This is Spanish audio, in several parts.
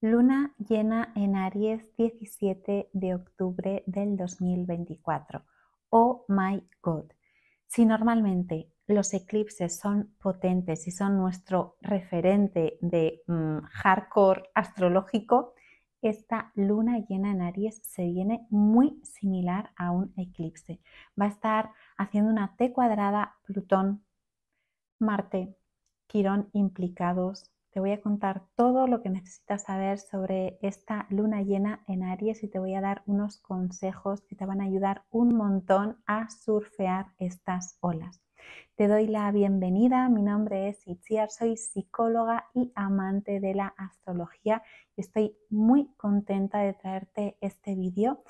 Luna llena en Aries 17 de octubre del 2024. Oh my God. Si normalmente los eclipses son potentes y son nuestro referente de mm, hardcore astrológico, esta luna llena en Aries se viene muy similar a un eclipse. Va a estar haciendo una T cuadrada Plutón, Marte, Quirón implicados, te voy a contar todo lo que necesitas saber sobre esta luna llena en Aries y te voy a dar unos consejos que te van a ayudar un montón a surfear estas olas. Te doy la bienvenida, mi nombre es Itziar, soy psicóloga y amante de la astrología y estoy muy contenta de traerte este vídeo.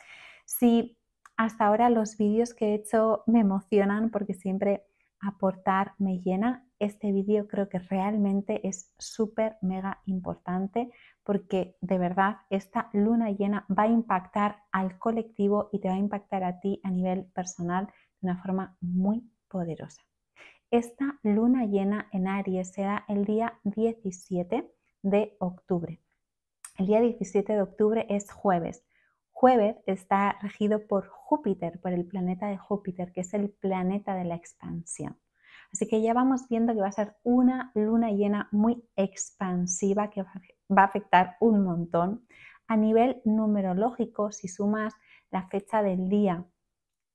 Si hasta ahora los vídeos que he hecho me emocionan porque siempre aportar me llena, este vídeo creo que realmente es súper, mega importante porque de verdad esta luna llena va a impactar al colectivo y te va a impactar a ti a nivel personal de una forma muy poderosa. Esta luna llena en Aries será el día 17 de octubre. El día 17 de octubre es jueves. Jueves está regido por Júpiter, por el planeta de Júpiter, que es el planeta de la expansión. Así que ya vamos viendo que va a ser una luna llena muy expansiva que va a afectar un montón. A nivel numerológico, si sumas la fecha del día,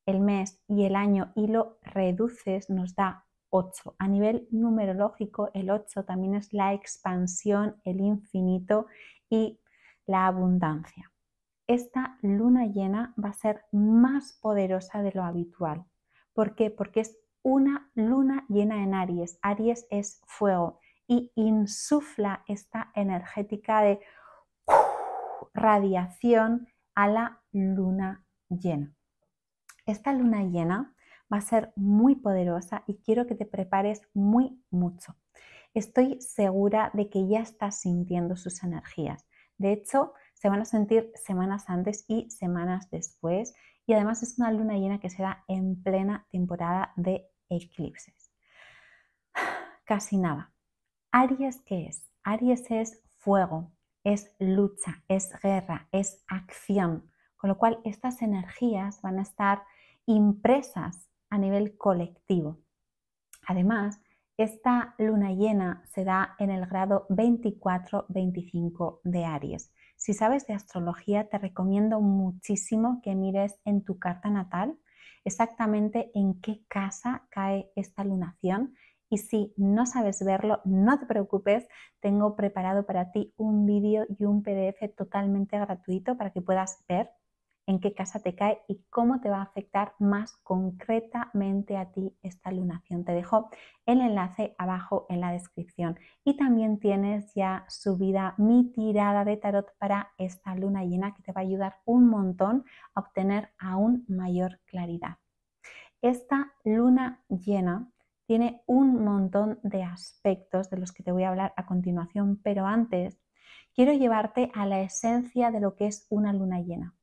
el mes y el año y lo reduces, nos da 8. A nivel numerológico, el 8 también es la expansión, el infinito y la abundancia. Esta luna llena va a ser más poderosa de lo habitual. ¿Por qué? Porque es una luna llena en Aries. Aries es fuego y insufla esta energética de ¡uh!, radiación a la luna llena. Esta luna llena va a ser muy poderosa y quiero que te prepares muy mucho. Estoy segura de que ya estás sintiendo sus energías. De hecho, se van a sentir semanas antes y semanas después. Y además es una luna llena que se da en plena temporada de eclipses. Casi nada. Aries, ¿qué es? Aries es fuego, es lucha, es guerra, es acción, con lo cual estas energías van a estar impresas a nivel colectivo. Además, esta luna llena se da en el grado 24-25 de Aries. Si sabes de astrología, te recomiendo muchísimo que mires en tu carta natal exactamente en qué casa cae esta lunación. Y si no sabes verlo, no te preocupes, tengo preparado para ti un vídeo y un PDF totalmente gratuito para que puedas ver en qué casa te cae y cómo te va a afectar más concretamente a ti esta lunación. Te dejo el enlace abajo en la descripción. Y también tienes ya subida mi tirada de tarot para esta luna llena que te va a ayudar un montón a obtener aún mayor claridad. Esta luna llena tiene un montón de aspectos de los que te voy a hablar a continuación, pero antes quiero llevarte a la esencia de lo que es una luna llena.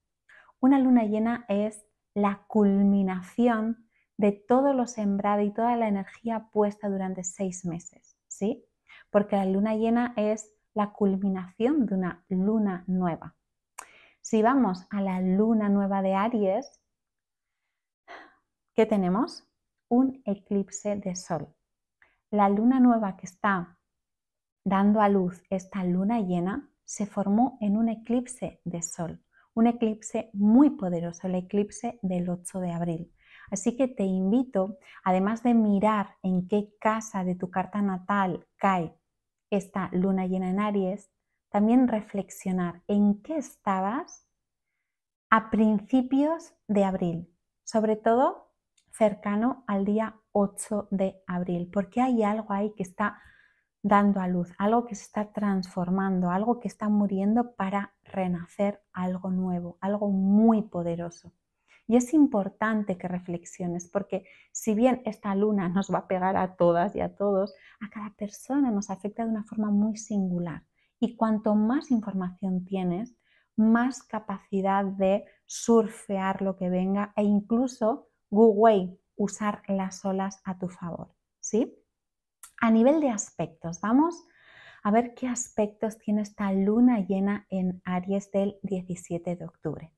Una luna llena es la culminación de todo lo sembrado y toda la energía puesta durante seis meses, ¿sí? Porque la luna llena es la culminación de una luna nueva. Si vamos a la luna nueva de Aries, ¿qué tenemos? Un eclipse de sol. La luna nueva que está dando a luz esta luna llena se formó en un eclipse de sol un eclipse muy poderoso, el eclipse del 8 de abril. Así que te invito, además de mirar en qué casa de tu carta natal cae esta luna llena en Aries, también reflexionar en qué estabas a principios de abril, sobre todo cercano al día 8 de abril, porque hay algo ahí que está dando a luz, algo que se está transformando, algo que está muriendo para renacer algo nuevo, algo muy poderoso. Y es importante que reflexiones, porque si bien esta luna nos va a pegar a todas y a todos, a cada persona nos afecta de una forma muy singular. Y cuanto más información tienes, más capacidad de surfear lo que venga e incluso Google usar las olas a tu favor, ¿sí? A nivel de aspectos, vamos a ver qué aspectos tiene esta luna llena en Aries del 17 de octubre.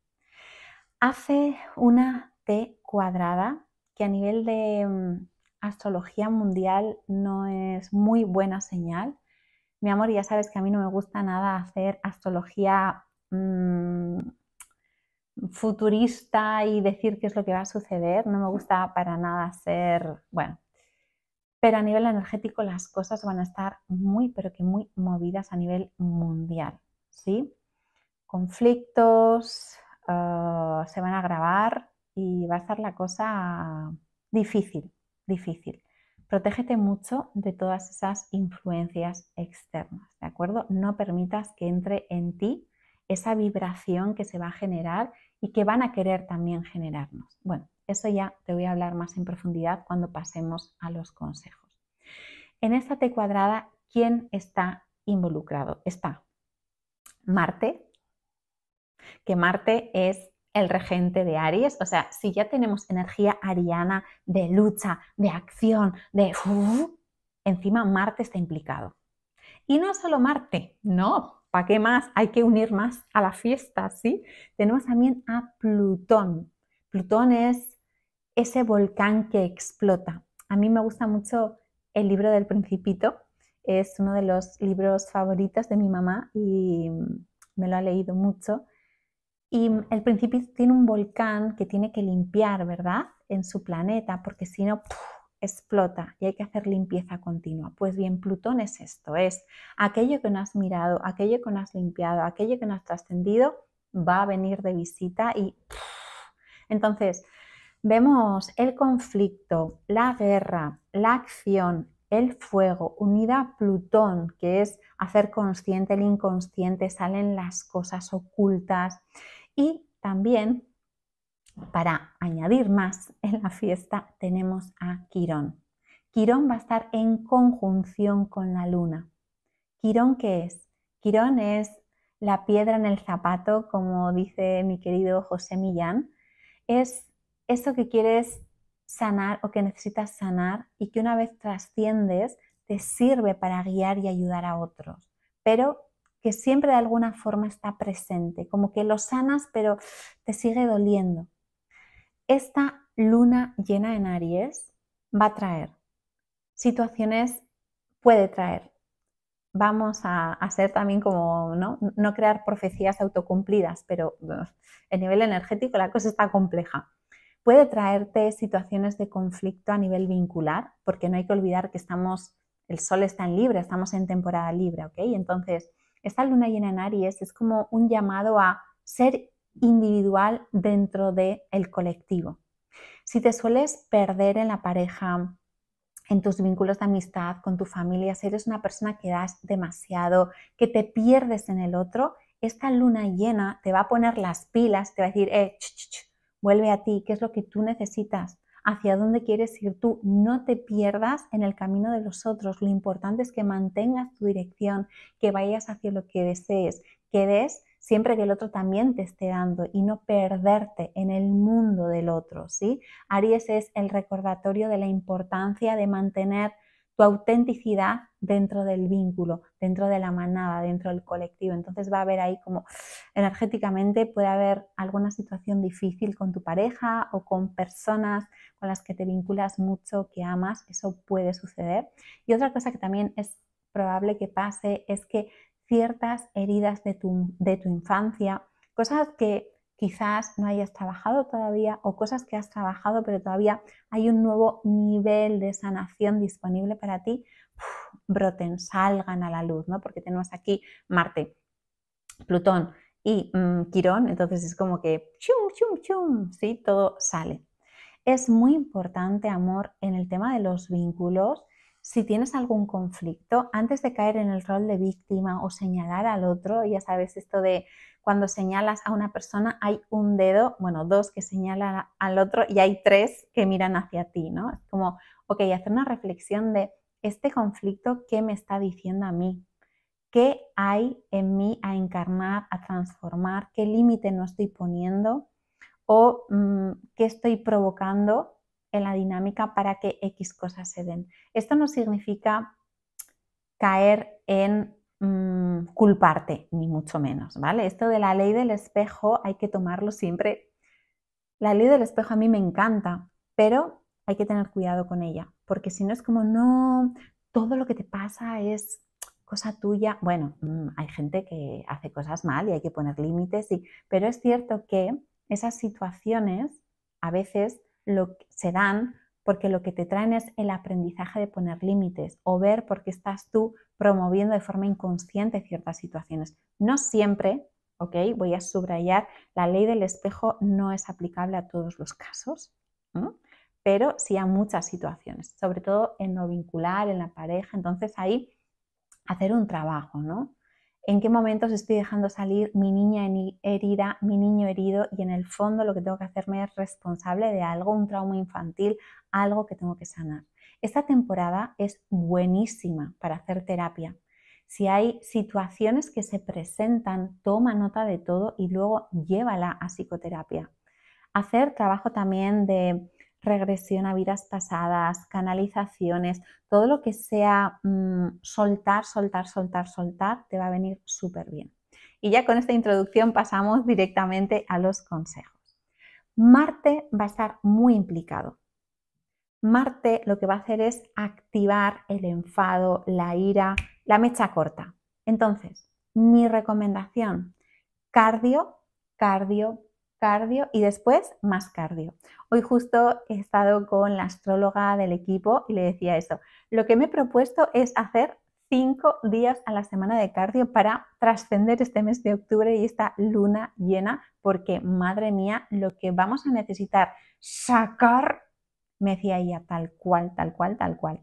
Hace una T cuadrada que a nivel de mm, astrología mundial no es muy buena señal. Mi amor, ya sabes que a mí no me gusta nada hacer astrología mm, futurista y decir qué es lo que va a suceder. No me gusta para nada hacer... bueno, pero a nivel energético las cosas van a estar muy, pero que muy movidas a nivel mundial, ¿sí? Conflictos ah, se van a agravar y va a estar la cosa difícil, difícil. Protégete mucho de todas esas influencias externas, ¿de acuerdo? No permitas que entre en ti esa vibración que se va a generar y que van a querer también generarnos. Bueno, eso ya te voy a hablar más en profundidad cuando pasemos a los consejos. En esta T cuadrada, ¿quién está involucrado? Está Marte, que Marte es el regente de Aries, o sea, si ya tenemos energía ariana de lucha, de acción, de... encima Marte está implicado. Y no solo Marte, no, ¿para qué más? Hay que unir más a la fiesta, ¿sí? Tenemos también a Plutón. Plutón es ese volcán que explota. A mí me gusta mucho el libro del principito, es uno de los libros favoritos de mi mamá y mm, me lo ha leído mucho. Y mm, el principito tiene un volcán que tiene que limpiar, ¿verdad? En su planeta, porque si no, explota y hay que hacer limpieza continua. Pues bien, Plutón es esto, es aquello que no has mirado, aquello que no has limpiado, aquello que no has trascendido, va a venir de visita y... Entonces, vemos el conflicto, la guerra, la acción, el fuego, unida a Plutón, que es hacer consciente el inconsciente, salen las cosas ocultas. Y también, para añadir más en la fiesta, tenemos a Quirón. Quirón va a estar en conjunción con la luna. ¿Quirón qué es? Quirón es la piedra en el zapato, como dice mi querido José Millán. Es eso que quieres sanar o que necesitas sanar y que una vez trasciendes te sirve para guiar y ayudar a otros, pero que siempre de alguna forma está presente, como que lo sanas pero te sigue doliendo. Esta luna llena en Aries va a traer situaciones, puede traer. Vamos a, hacer también como, ¿no? no crear profecías autocumplidas, pero el nivel energético la cosa está compleja Puede traerte situaciones de conflicto a nivel vincular, porque no hay que olvidar que estamos, el sol está en libre, estamos en temporada libre, ¿ok? Entonces, esta luna llena en Aries es como un llamado a ser individual dentro del colectivo. Si te sueles perder en la pareja, en tus vínculos de amistad, con tu familia, si eres una persona que das demasiado, que te pierdes en el otro, esta luna llena te va a poner las pilas, te va a decir, eh, Vuelve a ti, qué es lo que tú necesitas, hacia dónde quieres ir tú. No te pierdas en el camino de los otros. Lo importante es que mantengas tu dirección, que vayas hacia lo que desees, que des siempre que el otro también te esté dando y no perderte en el mundo del otro, ¿sí? Aries es el recordatorio de la importancia de mantener tu autenticidad dentro del vínculo, dentro de la manada, dentro del colectivo. Entonces va a haber ahí como energéticamente puede haber alguna situación difícil con tu pareja o con personas con las que te vinculas mucho, que amas, eso puede suceder. Y otra cosa que también es probable que pase es que ciertas heridas de tu, de tu infancia, cosas que quizás no hayas trabajado todavía o cosas que has trabajado pero todavía hay un nuevo nivel de sanación disponible para ti, broten, salgan a la luz, ¿no? Porque tenemos aquí Marte, Plutón y mm, Quirón, entonces es como que chum, chum, chum, ¿sí? Todo sale. Es muy importante, amor, en el tema de los vínculos, si tienes algún conflicto, antes de caer en el rol de víctima o señalar al otro, ya sabes esto de cuando señalas a una persona hay un dedo, bueno, dos que señalan al otro y hay tres que miran hacia ti, ¿no? Es como, ok, hacer una reflexión de este conflicto, ¿qué me está diciendo a mí? ¿Qué hay en mí a encarnar, a transformar? ¿Qué límite no estoy poniendo? ¿O mm, qué estoy provocando en la dinámica para que X cosas se den. Esto no significa caer en mm, culparte, ni mucho menos, ¿vale? Esto de la ley del espejo hay que tomarlo siempre. La ley del espejo a mí me encanta, pero hay que tener cuidado con ella, porque si no es como, no, todo lo que te pasa es cosa tuya. Bueno, mm, hay gente que hace cosas mal y hay que poner límites, y, pero es cierto que esas situaciones a veces lo, se dan porque lo que te traen es el aprendizaje de poner límites o ver por qué estás tú promoviendo de forma inconsciente ciertas situaciones. No siempre, ¿ok? Voy a subrayar, la ley del espejo no es aplicable a todos los casos, pero sí a muchas situaciones, sobre todo en no vincular, en la pareja. Entonces ahí hacer un trabajo, ¿no? en qué momentos estoy dejando salir mi niña herida, mi niño herido y en el fondo lo que tengo que hacerme es responsable de algo, un trauma infantil, algo que tengo que sanar. Esta temporada es buenísima para hacer terapia. Si hay situaciones que se presentan, toma nota de todo y luego llévala a psicoterapia. Hacer trabajo también de regresión a vidas pasadas, canalizaciones, todo lo que sea mm, soltar, soltar, soltar, soltar, te va a venir súper bien. Y ya con esta introducción pasamos directamente a los consejos. Marte va a estar muy implicado. Marte lo que va a hacer es activar el enfado, la ira, la mecha corta. Entonces, mi recomendación, cardio, cardio, cardio y después más cardio. Hoy justo he estado con la astróloga del equipo y le decía eso. Lo que me he propuesto es hacer cinco días a la semana de cardio para trascender este mes de octubre y esta luna llena, porque madre mía, lo que vamos a necesitar sacar, me decía ella, tal cual, tal cual, tal cual.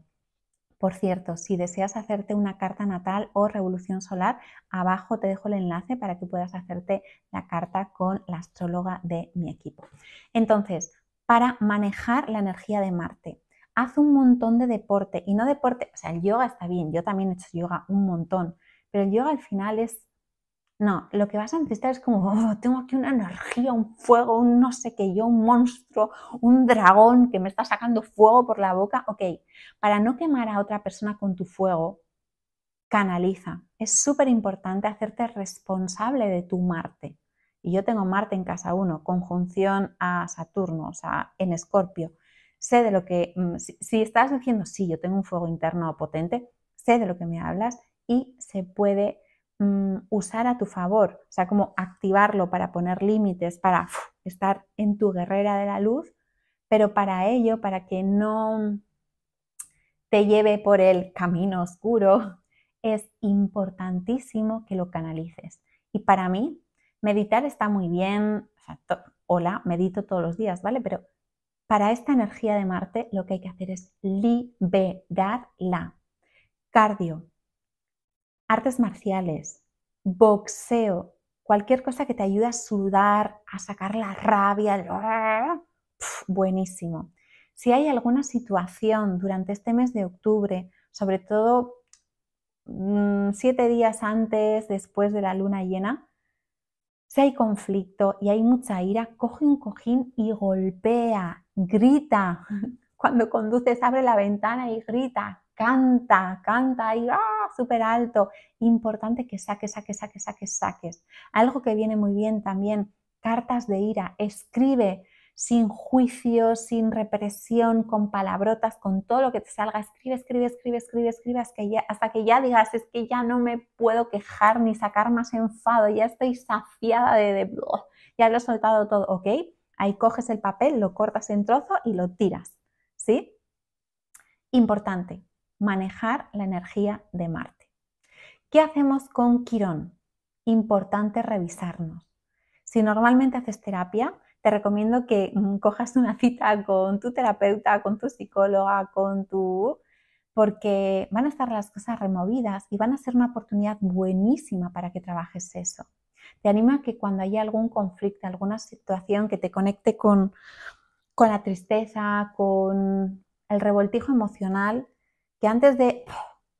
Por cierto, si deseas hacerte una carta natal o revolución solar, abajo te dejo el enlace para que puedas hacerte la carta con la astróloga de mi equipo. Entonces, para manejar la energía de Marte, haz un montón de deporte y no deporte, o sea, el yoga está bien, yo también he hecho yoga un montón, pero el yoga al final es no, lo que vas a necesitar es como, oh, tengo aquí una energía, un fuego, un no sé qué yo, un monstruo, un dragón que me está sacando fuego por la boca. Ok, para no quemar a otra persona con tu fuego, canaliza. Es súper importante hacerte responsable de tu Marte. Y yo tengo Marte en casa 1, conjunción a Saturno, o sea, en Escorpio. Sé de lo que, mm, si estás diciendo, sí, yo tengo un fuego interno potente, sé de lo que me hablas y se puede Mm, usar a tu favor, o sea, como activarlo para poner límites, para estar en tu guerrera de la luz, pero para ello, para que no te lleve por el camino oscuro, es importantísimo que lo canalices. Y para mí, meditar está muy bien, o sea, hola, medito todos los días, ¿vale? Pero para esta energía de Marte lo que hay que hacer es liberarla. Cardio, artes marciales, boxeo, cualquier cosa que te ayude a sudar, a sacar la rabia, ¡ah! buenísimo. Si hay alguna situación durante este mes de octubre, sobre todo mm, siete días antes, después de la luna llena, si hay conflicto y hay mucha ira, coge un cojín y golpea, grita. Cuando conduces, abre la ventana y grita canta, canta y ¡ah! súper alto. Importante que saques, saques, saques, saques, saques. Algo que viene muy bien también, cartas de ira. Escribe sin juicio, sin represión, con palabrotas, con todo lo que te salga. Escribe, escribe, escribe, escribe, escribe hasta que, ya, hasta que ya digas, es que ya no me puedo quejar ni sacar más enfado, ya estoy saciada de... de ¡oh!, ya lo he soltado todo, ¿ok? Ahí coges el papel, lo cortas en trozo y lo tiras, ¿sí? Importante, manejar la energía de Marte. ¿Qué hacemos con Quirón? Importante revisarnos. Si normalmente haces terapia, te recomiendo que mm, cojas una cita con tu terapeuta, con tu psicóloga, con tu... porque van a estar las cosas removidas y van a ser una oportunidad buenísima para que trabajes eso. Te anima a que cuando haya algún conflicto, alguna situación que te conecte con, con la tristeza, con el revoltijo emocional, que antes de,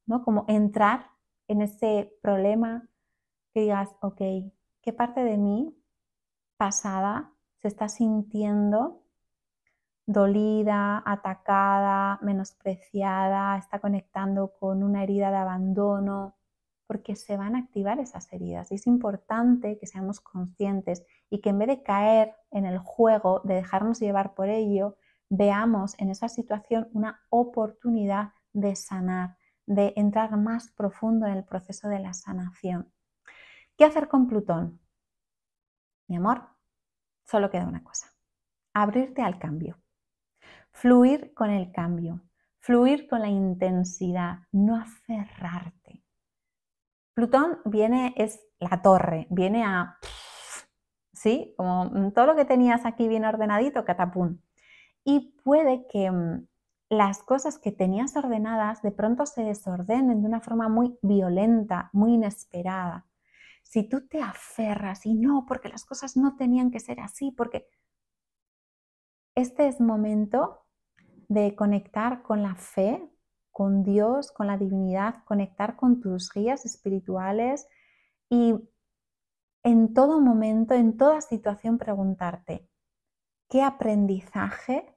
¿no? Como entrar en ese problema, que digas, ok, ¿qué parte de mí pasada se está sintiendo dolida, atacada, menospreciada, está conectando con una herida de abandono? Porque se van a activar esas heridas. Y es importante que seamos conscientes y que en vez de caer en el juego, de dejarnos llevar por ello, veamos en esa situación una oportunidad de sanar, de entrar más profundo en el proceso de la sanación. ¿Qué hacer con Plutón? Mi amor, solo queda una cosa, abrirte al cambio, fluir con el cambio, fluir con la intensidad, no aferrarte. Plutón viene, es la torre, viene a, ¿sí? Como mm, todo lo que tenías aquí bien ordenadito, catapum. Y puede que mm, las cosas que tenías ordenadas de pronto se desordenen de una forma muy violenta, muy inesperada. Si tú te aferras y no, porque las cosas no tenían que ser así, porque este es momento de conectar con la fe, con Dios, con la divinidad, conectar con tus guías espirituales y en todo momento, en toda situación preguntarte, ¿qué aprendizaje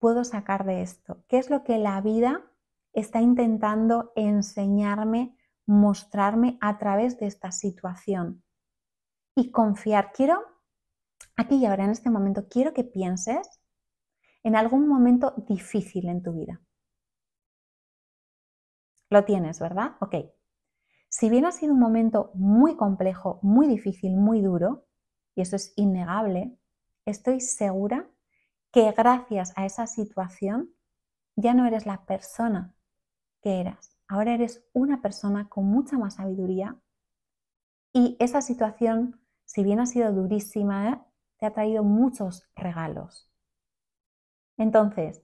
puedo sacar de esto? ¿Qué es lo que la vida está intentando enseñarme, mostrarme a través de esta situación? Y confiar. Quiero, aquí y ahora, en este momento, quiero que pienses en algún momento difícil en tu vida. Lo tienes, ¿verdad? Ok. Si bien ha sido un momento muy complejo, muy difícil, muy duro, y eso es innegable, estoy segura que gracias a esa situación ya no eres la persona que eras. Ahora eres una persona con mucha más sabiduría y esa situación, si bien ha sido durísima, ¿eh? te ha traído muchos regalos. Entonces,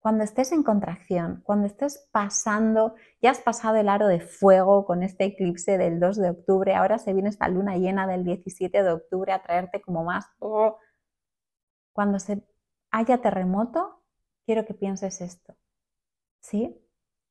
cuando estés en contracción, cuando estés pasando, ya has pasado el aro de fuego con este eclipse del 2 de octubre, ahora se viene esta luna llena del 17 de octubre a traerte como más... Oh, cuando se haya terremoto, quiero que pienses esto. ¿Sí?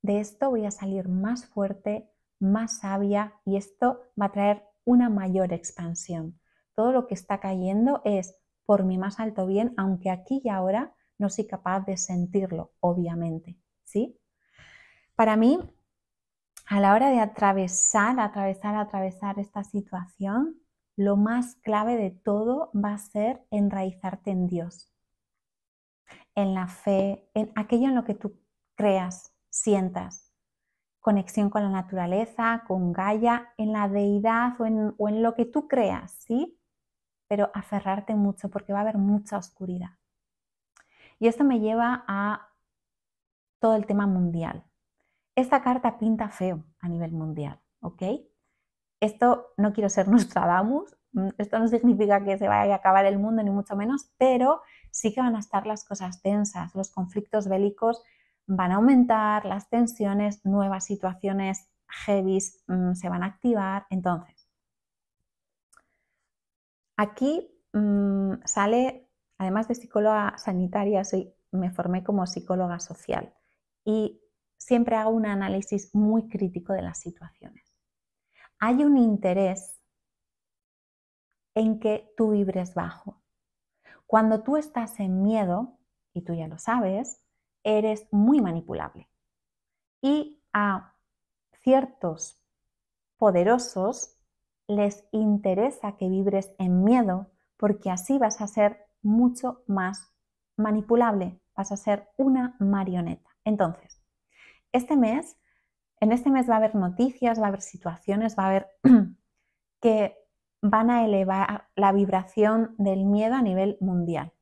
De esto voy a salir más fuerte, más sabia y esto va a traer una mayor expansión. Todo lo que está cayendo es por mi más alto bien, aunque aquí y ahora no soy capaz de sentirlo, obviamente. ¿Sí? Para mí, a la hora de atravesar, atravesar, atravesar esta situación, lo más clave de todo va a ser enraizarte en Dios en la fe, en aquello en lo que tú creas, sientas. Conexión con la naturaleza, con Gaia, en la deidad o en, lo que tú creas, ¿sí? Pero aferrarte mucho porque va a haber mucha oscuridad. Y esto me lleva a todo el tema mundial. Esta carta pinta feo a nivel mundial, ¿ok? Esto no quiero ser Nostradamus, esto no significa que se vaya a acabar el mundo, ni mucho menos, pero sí que van a estar las cosas tensas, los conflictos bélicos van a aumentar, las tensiones, nuevas situaciones heavies mm, se van a activar. Entonces, aquí mm, sale, además de psicóloga sanitaria, me formé como psicóloga social y siempre hago un análisis muy crítico de las situaciones. Hay un interés en que tú vibres bajo, cuando tú estás en miedo, y tú ya lo sabes, eres muy manipulable. Y a ciertos poderosos les interesa que vibres en miedo porque así vas a ser mucho más manipulable, vas a ser una marioneta. Entonces, este mes, en este mes va a haber noticias, va a haber situaciones, va a haber que van a elevar la vibración del miedo a nivel mundial.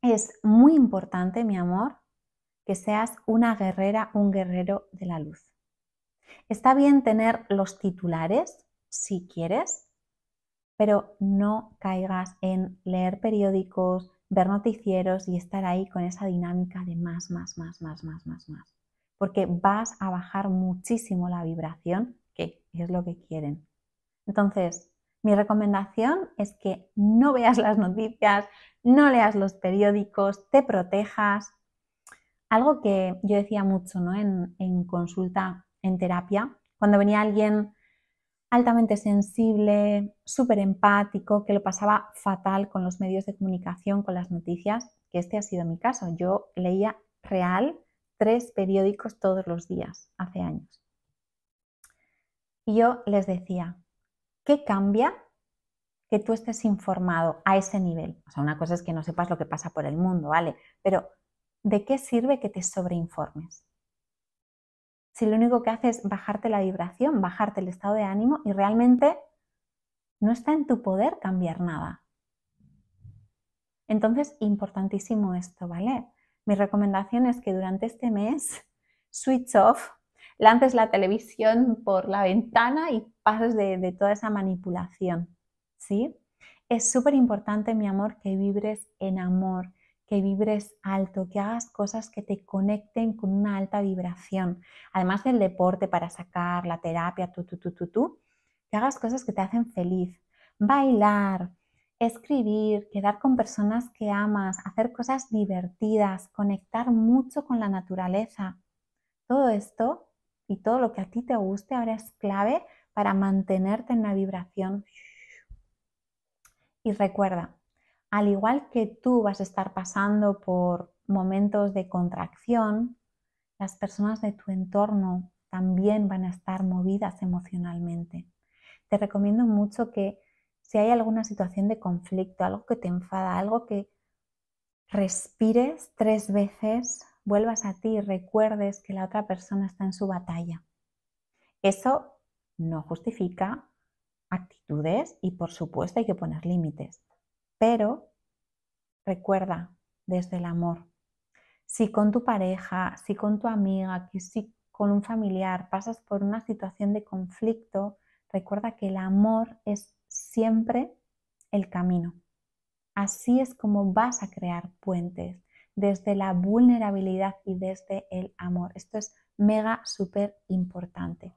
Es muy importante, mi amor, que seas una guerrera, un guerrero de la luz. Está bien tener los titulares, si quieres, pero no caigas en leer periódicos, ver noticieros y estar ahí con esa dinámica de más, más, más, más, más, más, más. Porque vas a bajar muchísimo la vibración, que es lo que quieren. Entonces, mi recomendación es que no veas las noticias, no leas los periódicos, te protejas. Algo que yo decía mucho ¿no? en, en consulta, en terapia, cuando venía alguien altamente sensible, súper empático, que lo pasaba fatal con los medios de comunicación, con las noticias, que este ha sido mi caso. Yo leía real tres periódicos todos los días, hace años. Y yo les decía, ¿Qué cambia que tú estés informado a ese nivel? O sea, una cosa es que no sepas lo que pasa por el mundo, ¿vale? Pero ¿de qué sirve que te sobreinformes? Si lo único que haces es bajarte la vibración, bajarte el estado de ánimo y realmente no está en tu poder cambiar nada. Entonces, importantísimo esto, ¿vale? Mi recomendación es que durante este mes switch off lances la televisión por la ventana y pases de, toda esa manipulación. ¿Sí? Es súper importante, mi amor, que vibres en amor, que vibres alto, que hagas cosas que te conecten con una alta vibración. Además del deporte para sacar, la terapia, tú, tú, tú, tú, tú, que hagas cosas que te hacen feliz. Bailar, escribir, quedar con personas que amas, hacer cosas divertidas, conectar mucho con la naturaleza. Todo esto y todo lo que a ti te guste ahora es clave para mantenerte en la vibración. Y recuerda, al igual que tú vas a estar pasando por momentos de contracción, las personas de tu entorno también van a estar movidas emocionalmente. Te recomiendo mucho que si hay alguna situación de conflicto, algo que te enfada, algo que respires tres veces vuelvas a ti y recuerdes que la otra persona está en su batalla. Eso no justifica actitudes y por supuesto hay que poner límites, pero recuerda desde el amor. Si con tu pareja, si con tu amiga, que si con un familiar pasas por una situación de conflicto, recuerda que el amor es siempre el camino. Así es como vas a crear puentes desde la vulnerabilidad y desde el amor. Esto es mega, súper importante.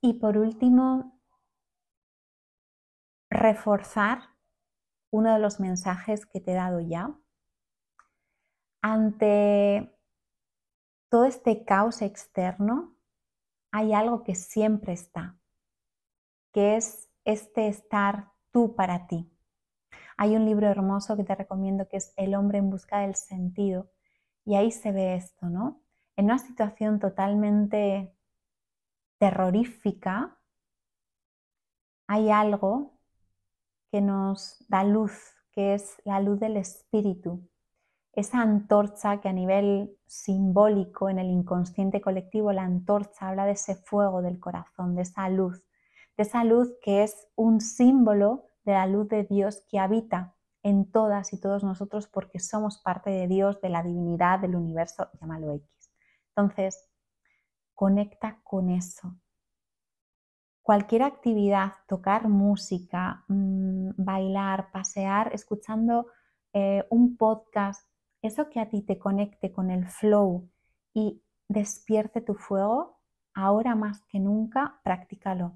Y por último, reforzar uno de los mensajes que te he dado ya. Ante todo este caos externo, hay algo que siempre está, que es este estar tú para ti. Hay un libro hermoso que te recomiendo que es El hombre en busca del sentido y ahí se ve esto, ¿no? En una situación totalmente terrorífica, hay algo que nos da luz, que es la luz del espíritu, esa antorcha que a nivel simbólico en el inconsciente colectivo, la antorcha habla de ese fuego del corazón, de esa luz, de esa luz que es un símbolo de la luz de Dios que habita en todas y todos nosotros porque somos parte de Dios, de la divinidad, del universo, llámalo X. Entonces, conecta con eso. Cualquier actividad, tocar música, mm, bailar, pasear, escuchando eh, un podcast, eso que a ti te conecte con el flow y despierte tu fuego, ahora más que nunca, practícalo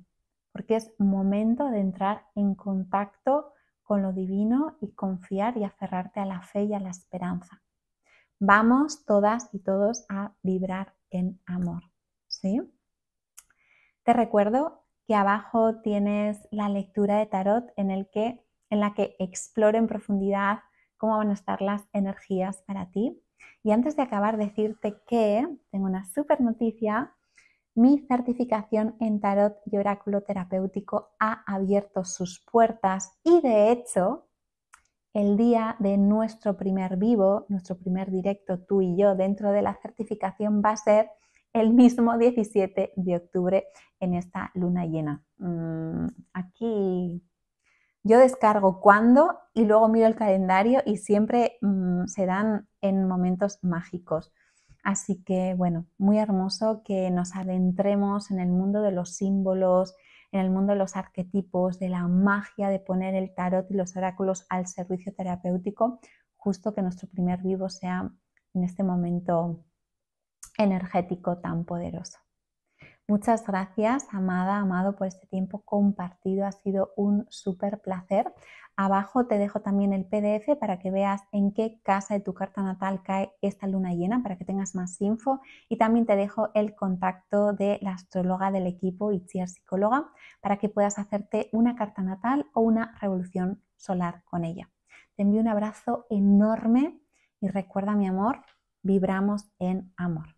porque es momento de entrar en contacto con lo divino y confiar y aferrarte a la fe y a la esperanza. Vamos todas y todos a vibrar en amor, ¿sí? Te recuerdo que abajo tienes la lectura de tarot en, en la que exploro en profundidad cómo van a estar las energías para ti. Y antes de acabar, decirte que tengo una super noticia mi certificación en tarot y oráculo terapéutico ha abierto sus puertas y de hecho, el día de nuestro primer vivo, nuestro primer directo tú y yo dentro de la certificación va a ser el mismo 17 de octubre en esta luna llena. Mm, aquí yo descargo cuándo y luego miro el calendario y siempre mm, se dan en momentos mágicos. Así que, bueno, muy hermoso que nos adentremos en el mundo de los símbolos, en el mundo de los arquetipos, de la magia de poner el tarot y los oráculos al servicio terapéutico, justo que nuestro primer vivo sea en este momento energético tan poderoso. Muchas gracias, amada, amado, por este tiempo compartido. Ha sido un súper placer. Abajo te dejo también el PDF para que veas en qué casa de tu carta natal cae esta luna llena, para que tengas más info. Y también te dejo el contacto de la astróloga del equipo Itziar Psicóloga para que puedas hacerte una carta natal o una revolución solar con ella. Te envío un abrazo enorme y recuerda, mi amor, vibramos en amor.